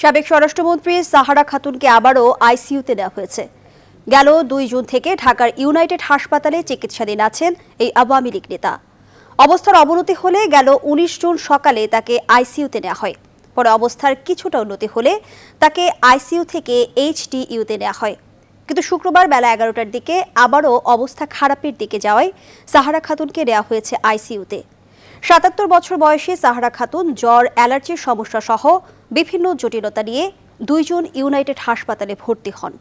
সাবেক স্বরাষ্ট্রমন্ত্রী সাহারা খাতুনকে আবারও আইসিইউতে নেওয়া হয়েছে গেল দুই জুন থেকে ঢাকার ইউনাইটেড হাসপাতালে চিকিৎসাধীন আছেন এই আওয়ামী লীগ নেতা অবস্থার অবনতি হলে গেল ১৯ জুন সকালে তাকে আইসিইউতে নেওয়া হয় পরে অবস্থার কিছুটা উন্নতি হলে তাকে আইসিইউ থেকে এইচডিইউতে নেওয়া হয় কিন্তু শুক্রবার বেলা এগারোটার দিকে আবারও অবস্থা খারাপের দিকে যাওয়ায় সাহারা খাতুনকে নেওয়া হয়েছে আইসিইউতে সাতাত্তর বছর বয়সী সাহারা খাতুন জ্বর অ্যালার্জির সমস্যা সহ বিভিন্ন জটিলতা নিয়ে দুইজন ইউনাইটেড হাসপাতালে ভর্তি হন